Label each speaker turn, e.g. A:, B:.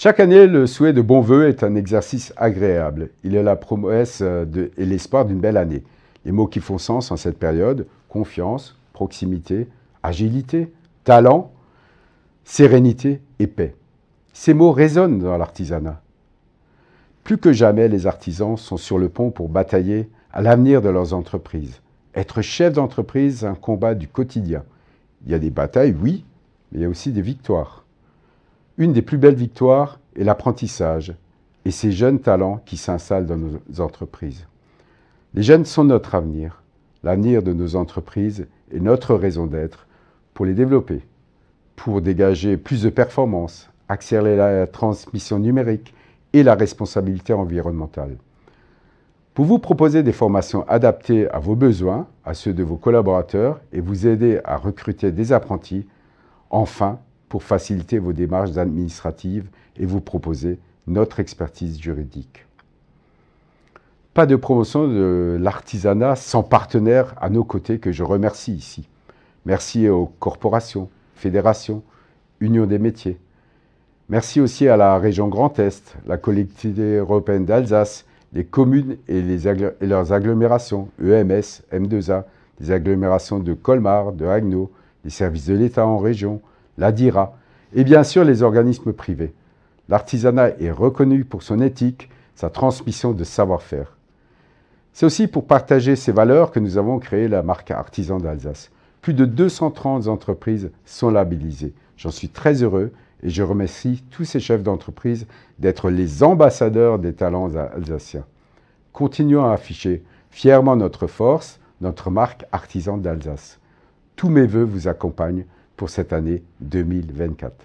A: Chaque année, le souhait de bon vœux est un exercice agréable. Il est la promesse euh, et l'espoir d'une belle année. Les mots qui font sens en cette période, confiance, proximité, agilité, talent, sérénité et paix. Ces mots résonnent dans l'artisanat. Plus que jamais, les artisans sont sur le pont pour batailler à l'avenir de leurs entreprises. Être chef d'entreprise, un combat du quotidien. Il y a des batailles, oui, mais il y a aussi des victoires. Une des plus belles victoires est l'apprentissage et ces jeunes talents qui s'installent dans nos entreprises. Les jeunes sont notre avenir, l'avenir de nos entreprises et notre raison d'être pour les développer, pour dégager plus de performances, accélérer la transmission numérique et la responsabilité environnementale. Pour vous proposer des formations adaptées à vos besoins, à ceux de vos collaborateurs et vous aider à recruter des apprentis, enfin, pour faciliter vos démarches administratives et vous proposer notre expertise juridique. Pas de promotion de l'artisanat sans partenaires à nos côtés que je remercie ici. Merci aux corporations, fédérations, unions des métiers. Merci aussi à la région Grand Est, la collectivité européenne d'Alsace, les communes et, leurs agglomérations, EMS, M2A, les agglomérations de Colmar, de Haguenau, les services de l'État en région, la DIRA et bien sûr les organismes privés. L'artisanat est reconnu pour son éthique, sa transmission de savoir-faire. C'est aussi pour partager ces valeurs que nous avons créé la marque Artisan d'Alsace. Plus de 230 entreprises sont labellisées. J'en suis très heureux et je remercie tous ces chefs d'entreprise d'être les ambassadeurs des talents alsaciens. Continuons à afficher fièrement notre force, notre marque Artisan d'Alsace. Tous mes voeux vous accompagnent pour cette année 2024.